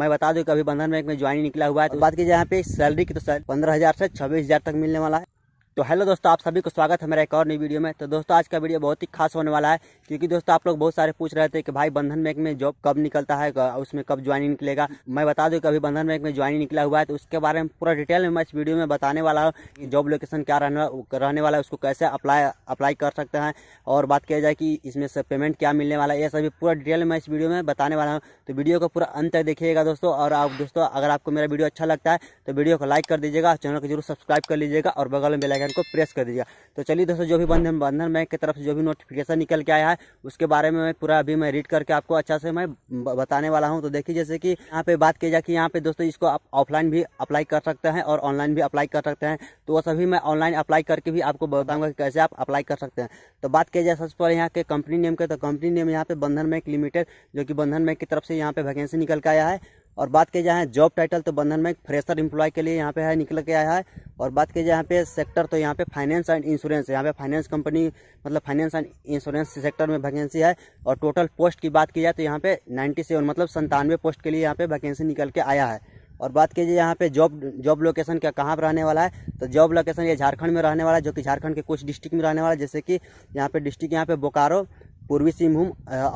मैं बता दूं कि अभी बंधन बैंक में ज्वाइन निकला हुआ है तो बात की जाए यहाँ पे सैलरी की तो सर पंद्रह हजार से छब्बीस हजार तक मिलने वाला है तो हेलो दोस्तों आप सभी को स्वागत है मेरा एक और नई वीडियो में तो दोस्तों आज का वीडियो बहुत ही खास होने वाला है क्योंकि दोस्तों आप लोग बहुत सारे पूछ रहे थे कि भाई बंधन बैंक में जॉब कब निकलता है उसमें कब ज्वाइनिंग निकलेगा मैं बता दूं कि अभी बंधन बैंक में ज्वाइन निकला हुआ है तो उसके बारे में पूरा डिटेल में मैं इस वीडियो में बताने वाला हूँ कि जॉब लोकेशन क्या रहने वाला है उसको कैसे अप्लाई अप्लाई कर सकते हैं और बात किया जाए कि इसमें से पेमेंट क्या मिलने वाला है यह सभी पूरा डिटेल में इस वीडियो में बताने वाला हूँ तो वीडियो को पूरा अंत तक देखिएगा दोस्तों और आप दोस्तों अगर आपको मेरा वीडियो अच्छा लगता है तो वीडियो को लाइक कर दीजिएगा चैनल को जरूर सब्सक्राइब कर लीजिएगा और बगल में बेलाइक आइकन को प्रेस कर दीजिएगा तो चलिए दोस्तों जो भी बंधन बंधन बैंक की तरफ से जो भी नोटिफिकेशन निकल के आया है उसके बारे में मैं पूरा अभी मैं रीड करके आपको अच्छा से मैं बताने वाला हूँ तो देखिए जैसे कि यहाँ पे बात की जाए कि यहाँ पे दोस्तों इसको आप ऑफलाइन भी अप्लाई कर सकते हैं और ऑनलाइन भी अप्लाई कर सकते हैं तो वो सभी मैं ऑनलाइन अप्लाई करके भी आपको बताऊंगा कि कैसे आप अप्लाई कर सकते हैं तो बात की जाए सबसे पहले यहाँ के कंपनी नेम के तो कंपनी नेम यहाँ पे बंधन बैंक लिमिटेड जो कि बंधन बैंक की तरफ से यहाँ पे वैकेंसी निकल के आया है और बात की जाए जॉब टाइटल तो बंधन बैंक फ्रेशर एम्प्लॉय के लिए यहाँ पे है निकल के आया है और बात की जाए यहाँ पे सेक्टर तो यहाँ पे फाइनेंस एंड इंश्योरेंस यहाँ पे फाइनेंस कंपनी मतलब फाइनेंस एंड इंश्योरेंस सेक्टर में वैकेंसी है और टोटल पोस्ट की बात की जाए तो यहाँ पे नाइन्टी सेवन मतलब संतानवे पोस्ट के लिए यहाँ पे वैकेंसी निकल के आया है और बात कीजिए यहाँ पे जॉब जॉब लोकेशन क्या कहाँ पर रहने वाला है तो जॉब लोकेशन ये झारखंड में रहने वाला है जो कि झारखंड के कुछ डिस्ट्रिक्ट में रहने वाला है जैसे कि यहाँ पे डिस्ट्रिक्ट यहाँ पे बोकारो पूर्वी सिंहभूम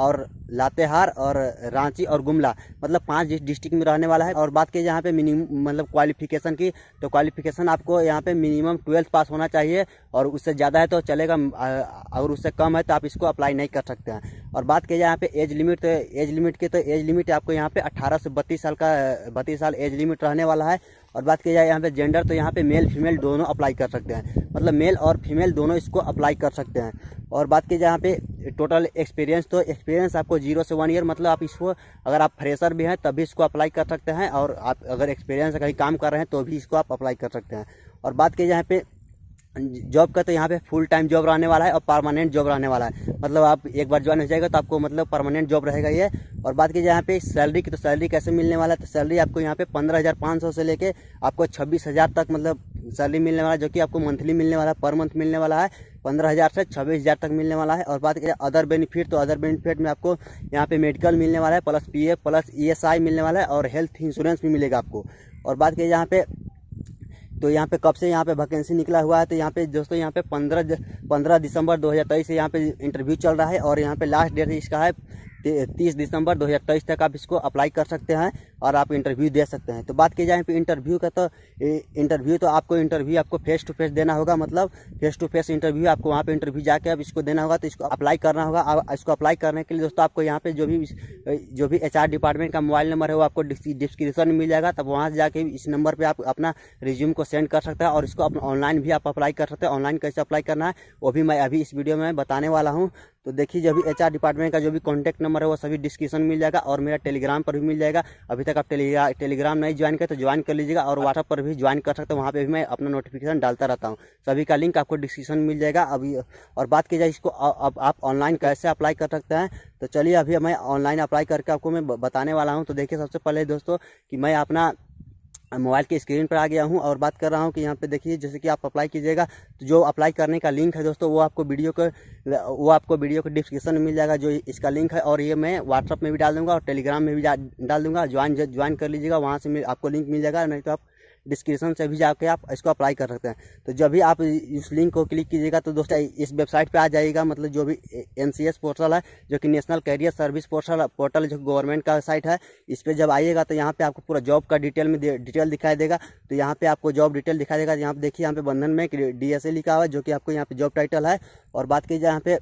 और लातेहार और रांची और गुमला मतलब पांच डिस्ट्रिक्ट में रहने वाला है और बात की यहाँ पे मिनिमम मतलब क्वालिफिकेशन की तो क्वालिफिकेशन आपको यहाँ पे मिनिमम ट्वेल्थ पास होना चाहिए और उससे ज़्यादा है तो चलेगा अगर उससे कम है तो आप इसको अप्लाई नहीं कर सकते हैं और बात की जाए यहाँ पे एज लिमिट तो एज लिमिट की तो एज लिमिट आपको यहाँ पे अट्ठारह से बत्तीस साल का बत्तीस साल एज लिमिट रहने वाला है और बात की जाए यहाँ पे जेंडर तो यहाँ पे मेल फीमेल दोनों अप्लाई कर सकते हैं मतलब मेल और फीमेल दोनों इसको अप्लाई कर सकते हैं और बात की जाए यहाँ पे टोटल एक्सपीरियंस तो एक्सपीरियंस आपको जीरो से वन ईयर मतलब आप इसको अगर आप फ्रेशर भी हैं तब भी इसको अप्लाई कर सकते हैं और आप अगर एक्सपीरियंस कहीं काम कर रहे हैं तो भी इसको आप अप्लाई कर सकते हैं और बात की जाए यहाँ पे जॉब का तो यहाँ पे फुल टाइम जॉब रहने वाला है और परमानेंट जॉब रहने वाला है मतलब आप एक बार ज्वाइन हो जाएगा तो आपको मतलब परमानेंट जॉब रहेगा ये और बात की जाए यहाँ पे सैलरी की तो सैलरी कैसे मिलने वाला है तो सैलरी आपको यहाँ पे पंद्रह हज़ार पाँच सौ से लेके आपको छब्बीस हज़ार तक मतलब सैलरी मिलने वाला है जो कि आपको मंथली मिलने वाला है पर मंथ मिलने वाला है पंद्रह हज़ार से छब्बीस हज़ार तक मिलने वाला है और बात करें अदर बेनिफिट तो अदर बेनिफिट में आपको यहाँ पे मेडिकल मिलने वाला है प्लस पीएफ प्लस ईएसआई मिलने वाला है और हेल्थ इंश्योरेंस भी मिलेगा आपको और बात करें यहाँ पे तो यहाँ पे कब से यहाँ पे वैकेंसी निकला हुआ है तो यहाँ पे दोस्तों यहाँ पे पंद्रह पंद्रह दिसंबर दो हज़ार तेईस से यहाँ पे इंटरव्यू चल रहा है और यहाँ पे लास्ट डेट इसका है तीस दिसंबर दो तक आप इसको अप्लाई कर सकते हैं और आप इंटरव्यू दे सकते हैं तो बात की जाए इंटरव्यू का तो इंटरव्यू तो आपको इंटरव्यू आपको फेस टू फेस देना होगा मतलब फेस टू फेस इंटरव्यू आपको वहाँ पे इंटरव्यू जाके अब इसको देना होगा तो इसको अप्लाई करना होगा इसको अप्लाई करने के लिए दोस्तों आपको यहाँ पे जो भी जो भी एच डिपार्टमेंट का मोबाइल नंबर है वो आपको डिस्क्रिप्शन में मिल जाएगा तब वहाँ से जाके इस नंबर पर आप अपना रिज्यूम को सेंड कर सकते हैं और इसको ऑनलाइन भी आप अप्लाई कर सकते हैं ऑनलाइन कैसे अप्लाई करना है वो भी मैं अभी इस वीडियो में बताने वाला हूँ तो देखिए जो भी एच डिपार्टमेंट का जो भी कॉन्टैक्ट नंबर है वो सभी डिस्क्रिप्शन मिल जाएगा और मेरा टेलीग्राम पर भी मिल जाएगा अभी तक आप टेलीग्रा टेलीग्राम नहीं ज्वाइन करें तो ज्वाइन कर लीजिएगा और व्हाट्सअप पर भी ज्वाइन कर सकते हैं वहाँ पर भी मैं अपना नोटिफिकेशन डालता रहता हूँ सभी का लिंक आपको डिस्क्रिप्शन मिल जाएगा अभी और बात की जाए इसको अब आप ऑनलाइन कैसे अप्लाई कर सकते हैं तो चलिए अभी मैं ऑनलाइन अप्लाई करके आपको मैं बताने वाला हूँ तो देखिए सबसे पहले दोस्तों कि मैं अपना मोबाइल की स्क्रीन पर आ गया हूँ और बात कर रहा हूँ कि यहाँ पे देखिए जैसे कि आप अप्लाई कीजिएगा तो जो अप्लाई करने का लिंक है दोस्तों वो आपको वीडियो को वो आपको वीडियो के डिस्क्रिप्शन में मिल जाएगा जो इसका लिंक है और ये मैं व्हाट्सअप में भी डाल दूँगा और टेलीग्राम में भी डाल दूँगा ज्वाइन ज्वाइन कर लीजिएगा वहाँ से आपको लिंक मिल जाएगा नहीं तो आप डिस्क्रिप्शन से भी जाके आप इसको अप्लाई कर सकते हैं तो जब भी आप इस लिंक को क्लिक कीजिएगा तो दोस्तों इस वेबसाइट पे आ जाइएगा मतलब जो भी एन पोर्टल है जो कि national career service portal portal जो गवर्नमेंट का साइट है इस पर जब आइएगा तो यहाँ पर आपको पूरा जॉब का डिटेल में डिटेल दिखाई देगा तो यहाँ पर आपको जॉब डिटेल दिखाई देगा यहाँ पर देखिए यहाँ पे बंधन में डी एस लिखा हुआ है जो कि आपको यहाँ पे जॉब टाइटल है और बात कीजिए यहाँ पे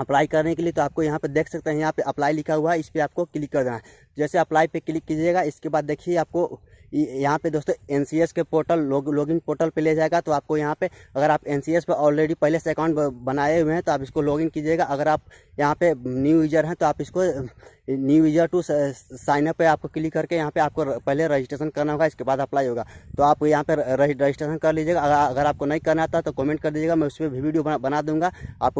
अप्लाई करने के लिए तो आपको यहाँ पे देख सकते हैं यहाँ पे अप्लाई लिखा हुआ है इस पर आपको क्लिक करना है जैसे अप्लाई पे क्लिक कीजिएगा इसके बाद देखिए आपको यहाँ पे दोस्तों एन के पोर्टल लॉग लॉगिन पोर्टल पे ले जाएगा तो आपको यहाँ पे अगर आप एन पे ऑलरेडी पहले से अकाउंट बनाए हुए हैं तो आप इसको लॉगिन कीजिएगा अगर आप यहाँ पे न्यू यूजर हैं तो आप इसको new user to sign up पे आपको क्लिक करके यहाँ पे आपको पहले रजिस्ट्रेशन करना होगा इसके बाद अप्लाई होगा तो आप यहाँ पे रजिस्ट्रेशन कर लीजिएगा अगर अगर आपको नहीं करना आता तो कमेंट कर दीजिएगा मैं उस पर भी वीडियो बना, बना दूंगा आप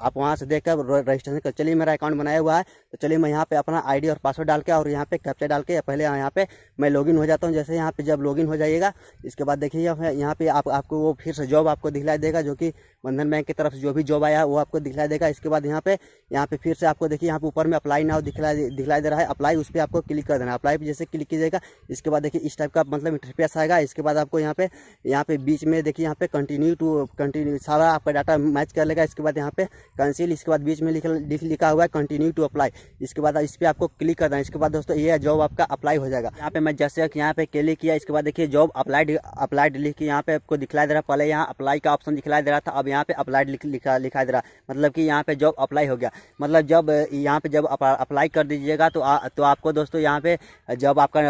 आप वहाँ से देख कर रजिस्ट्रेशन कर चलिए मेरा अकाउंट बनाया हुआ है तो चलिए मैं यहाँ पे अपना आई और पासवर्ड डाल के और यहाँ पे कैप्चर डाल के पहले यहाँ पे मैं लॉगिन हो जाता दिखाता हूँ जैसे यहाँ पे जब लॉगिन हो जाइएगा इसके बाद देखिए यहाँ पे आप आपको वो फिर से जॉब आपको दिखलाई देगा जो कि बंधन बैंक की तरफ से जो भी जॉब आया वो आपको दिखलाई देगा इसके बाद यहाँ पे यहाँ पे फिर से आपको देखिए यहाँ पे ऊपर में अप्लाई नाउ दिखला दिखलाई दे रहा है अप्लाई उस पर आपको क्लिक कर देना है अप्लाई पर जैसे क्लिक कीजिएगा इसके बाद देखिए इस टाइप का मतलब इंटरफेस आएगा इसके बाद आपको यहाँ पे यहाँ पे बीच में देखिए यहाँ पे कंटिन्यू टू कंटिन्यू सारा आपका डाटा मैच कर लेगा इसके बाद यहाँ पे कैंसिल इसके बाद बीच में लिख लिखा हुआ है कंटिन्यू टू अप्लाई इसके बाद इस पर आपको क्लिक कर देना इसके बाद दोस्तों ये जॉब आपका अप्लाई हो जाएगा यहाँ पे मैं जैसे यहाँ पे क्लिक किया इसके बाद देखिए जॉब अप्लाइड अप्लाइड लिख के यहाँ पे आपको दिखलाई दे रहा है पहले यहाँ अप्लाई का ऑप्शन दिखलाई दे रहा था अब यहाँ पे अप्लाइड लिखा लिखा दे रहा मतलब कि यहाँ पे जॉब अप्लाई हो गया मतलब जब यहाँ पे जब अप्लाई कर दीजिएगा तो आ, तो आपको दोस्तों यहाँ पे जब आपका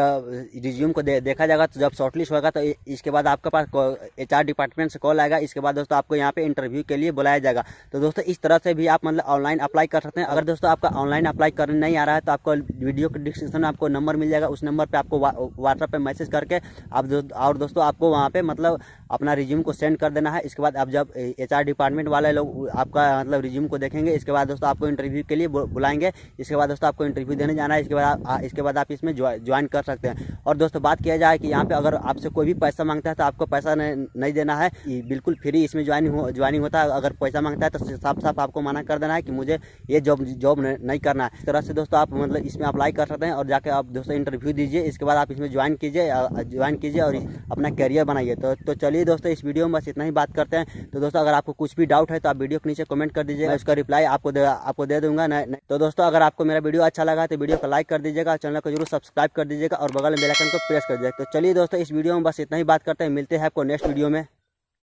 रिज्यूम को दे, देखा जाएगा तो जब शॉर्टलिस्ट होगा तो इसके बाद आपके पास एच डिपार्टमेंट से कॉल आएगा इसके बाद दोस्तों आपको यहाँ पे इंटरव्यू के लिए बुलाया जाएगा तो दोस्तों इस तरह से भी आप मतलब ऑनलाइन अप्लाई कर सकते हैं अगर दोस्तों आपका ऑनलाइन अप्लाई करने नहीं आ रहा है तो आपको वीडियो के डिस्क्रिप्शन में आपको नंबर मिल जाएगा उस नंबर पर आपको व्हाट्सएप पर मैसेज करके आप और दोस्तों आपको वहाँ पे मतलब अपना रिज्यूम को सेंड कर देना है इसके बाद आप जब एच डिपार्टमेंट वाले लोग आपका मतलब रिज्यूम को देखेंगे इसके बाद दोस्तों आपको इंटरव्यू के लिए बुलाएंगे इसके बाद दोस्तों आपको इंटरव्यू देने जाना है इसके बाद इसके बाद आप इसमें ज्वाइन कर सकते हैं और दोस्तों बात किया जाए कि यहाँ पे अगर आपसे कोई भी पैसा मांगता है तो आपको पैसा नहीं देना है बिल्कुल फ्री इसमें ज्वाइन हो ज्वाइनिंग होता है अगर पैसा मांगता है तो साफ साफ आपको मना कर देना है कि मुझे ये जॉब जॉब नहीं करना है इस तरह से दोस्तों आप मतलब इसमें अप्लाई कर सकते हैं और जाके आप दोस्तों इंटरव्यू दीजिए इसके बाद आप इसमें ज्वाइन कीजिए ज्वाइन कीजिए और अपना करियर बनाइए तो, तो चलिए चलिए दोस्तों इस वीडियो में बस इतना ही बात करते हैं तो दोस्तों अगर आपको कुछ भी डाउट है तो आप वीडियो के नीचे कमेंट कर दीजिएगा उसका रिप्लाई आपको दे, आपको दे दूंगा नहीं तो दोस्तों अगर आपको मेरा वीडियो अच्छा लगा तो वीडियो को लाइक कर दीजिएगा चैनल को जरूर सब्सक्राइब कर दीजिएगा और बगल में बेलाइकन को प्रेस कर दीजिएगा तो चलिए दोस्तों इस वीडियो में बस इतना ही बात करते हैं मिलते हैं आपको नेक्स्ट वीडियो में